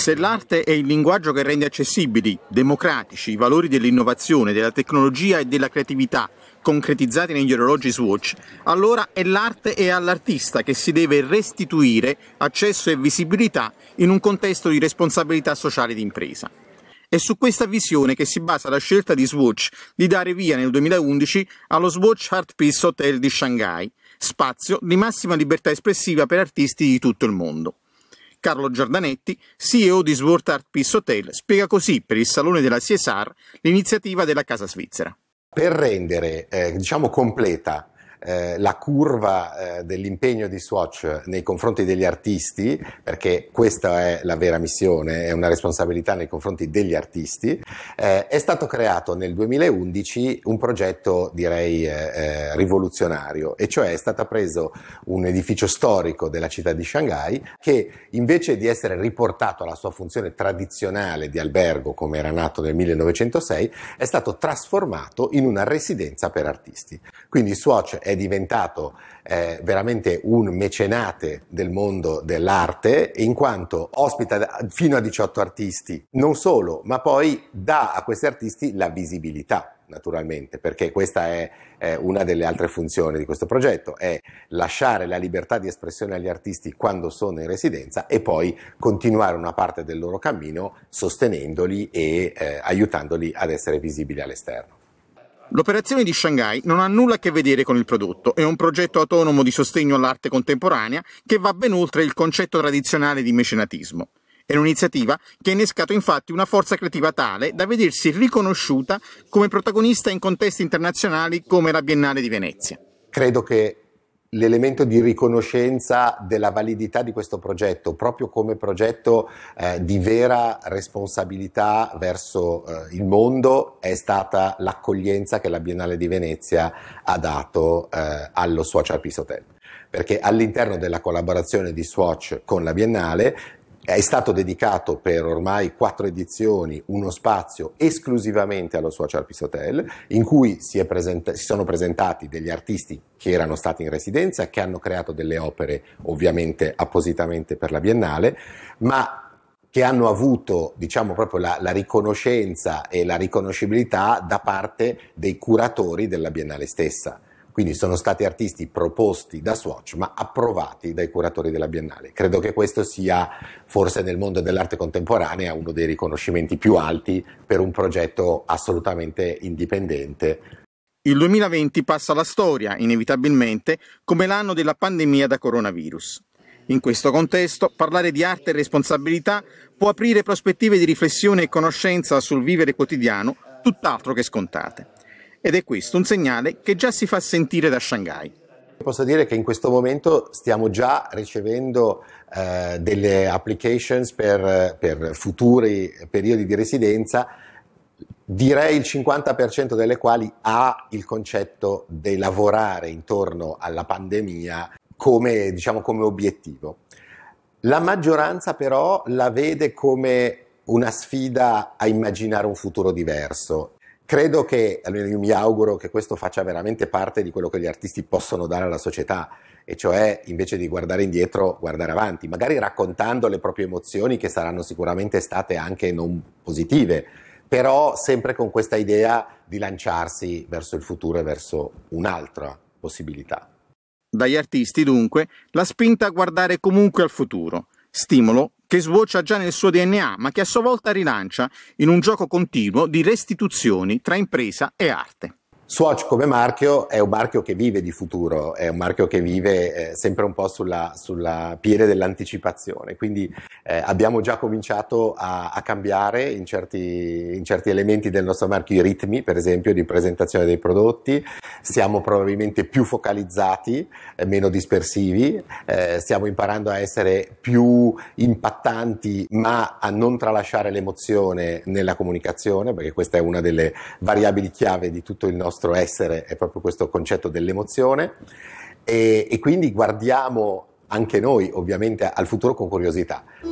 Se l'arte è il linguaggio che rende accessibili, democratici, i valori dell'innovazione, della tecnologia e della creatività, concretizzati negli orologi Swatch, allora è l'arte e all'artista che si deve restituire accesso e visibilità in un contesto di responsabilità sociale d'impresa. È su questa visione che si basa la scelta di Swatch di dare via nel 2011 allo Swatch Art Peace Hotel di Shanghai, spazio di massima libertà espressiva per artisti di tutto il mondo. Carlo Giordanetti, CEO di Sword Art Peace Hotel, spiega così per il Salone della CSR l'iniziativa della Casa Svizzera. Per rendere eh, diciamo completa eh, la curva eh, dell'impegno di Swatch nei confronti degli artisti, perché questa è la vera missione, è una responsabilità nei confronti degli artisti, eh, è stato creato nel 2011 un progetto direi eh, eh, rivoluzionario, e cioè è stato preso un edificio storico della città di Shanghai che invece di essere riportato alla sua funzione tradizionale di albergo come era nato nel 1906, è stato trasformato in una residenza per artisti. Quindi Swatch è è diventato eh, veramente un mecenate del mondo dell'arte, in quanto ospita fino a 18 artisti, non solo, ma poi dà a questi artisti la visibilità naturalmente, perché questa è, è, una delle altre funzioni di questo progetto, è lasciare la libertà di espressione agli artisti quando sono in residenza e poi continuare una parte del loro cammino sostenendoli e eh, aiutandoli ad essere visibili all'esterno. L'operazione di Shanghai non ha nulla a che vedere con il prodotto, è un progetto autonomo di sostegno all'arte contemporanea che va ben oltre il concetto tradizionale di mecenatismo. È un'iniziativa che ha innescato infatti una forza creativa tale da vedersi riconosciuta come protagonista in contesti internazionali come la Biennale di Venezia. Credo che l'elemento di riconoscenza della validità di questo progetto, proprio come progetto eh, di vera responsabilità verso eh, il mondo, è stata l'accoglienza che la Biennale di Venezia ha dato eh, allo Swatch Alpis Hotel perché all'interno della collaborazione di Swatch con la Biennale è stato dedicato per ormai quattro edizioni uno spazio esclusivamente allo Social Peace Hotel, in cui si, presenta- si sono presentati degli artisti che erano stati in residenza, che hanno creato delle opere ovviamente appositamente per la Biennale, ma che hanno avuto diciamo, proprio la, la, riconoscenza e la riconoscibilità da parte dei curatori della Biennale stessa. Quindi sono stati artisti proposti da Swatch ma approvati dai curatori della Biennale. Credo che questo sia forse nel mondo dell'arte contemporanea uno dei riconoscimenti più alti per un progetto assolutamente indipendente. Il 2020 passa alla storia, inevitabilmente, come l'anno della pandemia da coronavirus. In questo contesto, parlare di arte e responsabilità può aprire prospettive di riflessione e conoscenza sul vivere quotidiano tutt'altro che scontate ed è questo un segnale che già si fa sentire da Shanghai. Posso dire che in questo momento stiamo già ricevendo eh, delle applications per, per futuri periodi di residenza direi il 50% delle quali ha il concetto di lavorare intorno alla pandemia come, diciamo, come, obiettivo. La maggioranza però la vede come una sfida a immaginare un futuro diverso Credo che, almeno io mi auguro che questo faccia veramente parte di quello che gli artisti possono dare alla società, e cioè invece di guardare indietro, guardare avanti, magari raccontando le proprie emozioni che saranno sicuramente state anche non positive, però sempre con questa idea di lanciarsi verso il futuro e verso un'altra possibilità. Dagli artisti dunque la spinta a guardare comunque al futuro, stimolo che sboccia già nel suo DNA, ma che a sua volta rilancia in un gioco continuo di restituzioni tra impresa e arte. Swatch come marchio è un marchio che vive di futuro, è un marchio che vive eh, sempre un po' sulla, sulla piede dell'anticipazione, quindi eh, abbiamo già cominciato a, a cambiare in certi, in certi, elementi del nostro marchio i ritmi, per esempio, di presentazione dei prodotti, siamo probabilmente più focalizzati, eh, meno dispersivi, eh, stiamo imparando a essere più impattanti ma a non tralasciare l'emozione nella comunicazione, perché questa è una delle variabili chiave di tutto il nostro nostro essere è proprio questo concetto dell'emozione e, e quindi guardiamo anche noi ovviamente al futuro con curiosità.